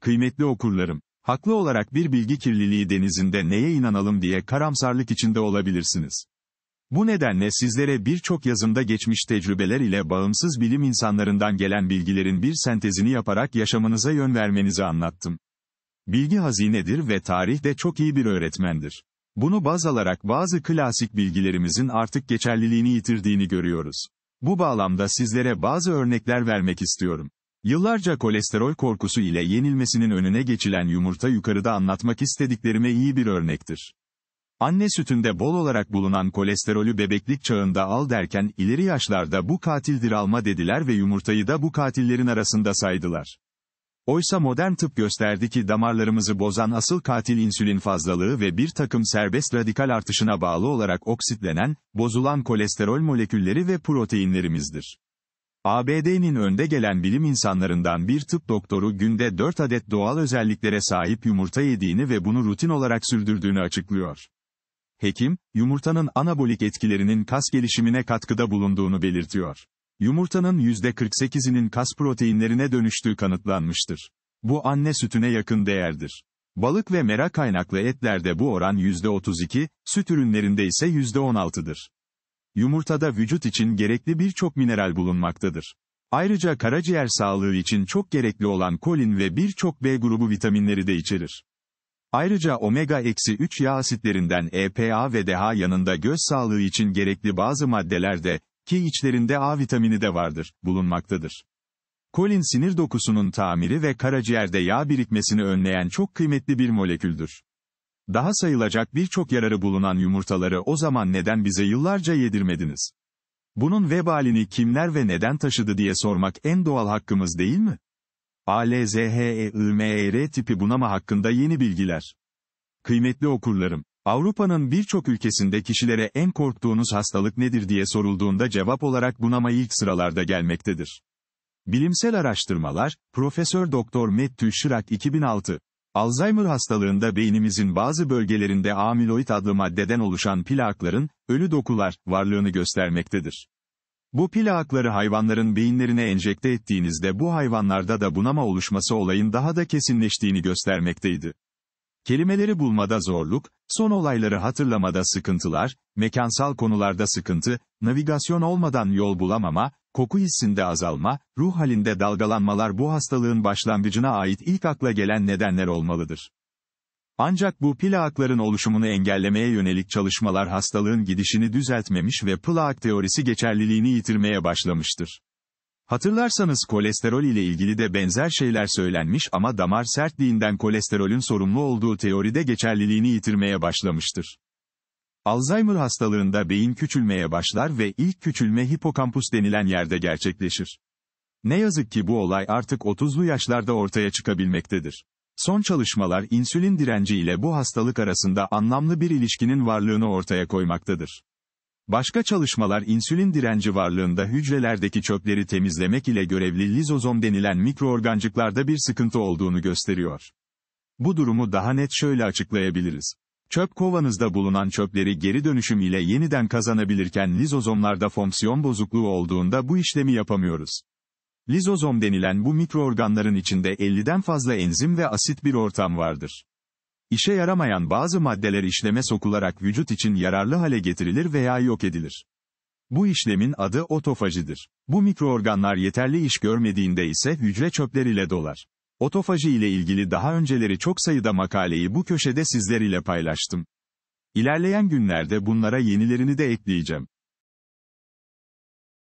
Kıymetli okurlarım, haklı olarak bir bilgi kirliliği denizinde neye inanalım diye karamsarlık içinde olabilirsiniz. Bu nedenle sizlere birçok yazımda geçmiş tecrübeler ile bağımsız bilim insanlarından gelen bilgilerin bir sentezini yaparak yaşamınıza yön vermenizi anlattım. Bilgi hazinedir ve tarih de çok iyi bir öğretmendir. Bunu baz alarak bazı klasik bilgilerimizin artık geçerliliğini yitirdiğini görüyoruz. Bu bağlamda sizlere bazı örnekler vermek istiyorum. Yıllarca kolesterol korkusu ile yenilmesinin önüne geçilen yumurta yukarıda anlatmak istediklerime iyi bir örnektir. Anne sütünde bol olarak bulunan kolesterolü bebeklik çağında al derken ileri yaşlarda bu katildir alma dediler ve yumurtayı da bu katillerin arasında saydılar. Oysa modern tıp gösterdi ki damarlarımızı bozan asıl katil insülin fazlalığı ve bir takım serbest radikal artışına bağlı olarak oksitlenen, bozulan kolesterol molekülleri ve proteinlerimizdir. ABD'nin önde gelen bilim insanlarından bir tıp doktoru günde 4 adet doğal özelliklere sahip yumurta yediğini ve bunu rutin olarak sürdürdüğünü açıklıyor. Hekim, yumurtanın anabolik etkilerinin kas gelişimine katkıda bulunduğunu belirtiyor. Yumurtanın %48'inin kas proteinlerine dönüştüğü kanıtlanmıştır. Bu anne sütüne yakın değerdir. Balık ve mera kaynaklı etlerde bu oran %32, süt ürünlerinde ise %16'dır. Yumurtada vücut için gerekli birçok mineral bulunmaktadır. Ayrıca karaciğer sağlığı için çok gerekli olan kolin ve birçok B grubu vitaminleri de içerir. Ayrıca omega-3 yağ asitlerinden EPA ve DHA yanında göz sağlığı için gerekli bazı maddeler de, ki içlerinde A vitamini de vardır, bulunmaktadır. Kolin sinir dokusunun tamiri ve karaciğerde yağ birikmesini önleyen çok kıymetli bir moleküldür. Daha sayılacak birçok yararı bulunan yumurtaları o zaman neden bize yıllarca yedirmediniz? Bunun vebalini kimler ve neden taşıdı diye sormak en doğal hakkımız değil mi? ALZHEIMER tipi bunama hakkında yeni bilgiler. Kıymetli okurlarım, Avrupa'nın birçok ülkesinde kişilere en korktuğunuz hastalık nedir diye sorulduğunda cevap olarak bunama ilk sıralarda gelmektedir. Bilimsel araştırmalar, Profesör Doktor Mettü Şırak 2006, Alzheimer hastalığında beynimizin bazı bölgelerinde amiloid adlı maddeden oluşan plakların, ölü dokular, varlığını göstermektedir. Bu plakları hayvanların beyinlerine enjekte ettiğinizde bu hayvanlarda da bunama oluşması olayın daha da kesinleştiğini göstermekteydi. Kelimeleri bulmada zorluk, son olayları hatırlamada sıkıntılar, mekansal konularda sıkıntı, navigasyon olmadan yol bulamama, Koku hissinde azalma, ruh halinde dalgalanmalar bu hastalığın başlangıcına ait ilk akla gelen nedenler olmalıdır. Ancak bu plakların oluşumunu engellemeye yönelik çalışmalar hastalığın gidişini düzeltmemiş ve plak teorisi geçerliliğini yitirmeye başlamıştır. Hatırlarsanız kolesterol ile ilgili de benzer şeyler söylenmiş ama damar sertliğinden kolesterolün sorumlu olduğu teoride geçerliliğini yitirmeye başlamıştır. Alzheimer hastalarında beyin küçülmeye başlar ve ilk küçülme hipokampus denilen yerde gerçekleşir. Ne yazık ki bu olay artık 30'lu yaşlarda ortaya çıkabilmektedir. Son çalışmalar insülin direnci ile bu hastalık arasında anlamlı bir ilişkinin varlığını ortaya koymaktadır. Başka çalışmalar insülin direnci varlığında hücrelerdeki çöpleri temizlemek ile görevli lizozom denilen mikroorgancıklarda bir sıkıntı olduğunu gösteriyor. Bu durumu daha net şöyle açıklayabiliriz. Çöp kovanızda bulunan çöpleri geri dönüşüm ile yeniden kazanabilirken lizozomlarda fonksiyon bozukluğu olduğunda bu işlemi yapamıyoruz. Lizozom denilen bu mikroorganların içinde 50'den fazla enzim ve asit bir ortam vardır. İşe yaramayan bazı maddeler işleme sokularak vücut için yararlı hale getirilir veya yok edilir. Bu işlemin adı otofajidir. Bu mikroorganlar yeterli iş görmediğinde ise hücre çöpleriyle dolar. Otofaji ile ilgili daha önceleri çok sayıda makaleyi bu köşede sizler ile paylaştım. İlerleyen günlerde bunlara yenilerini de ekleyeceğim.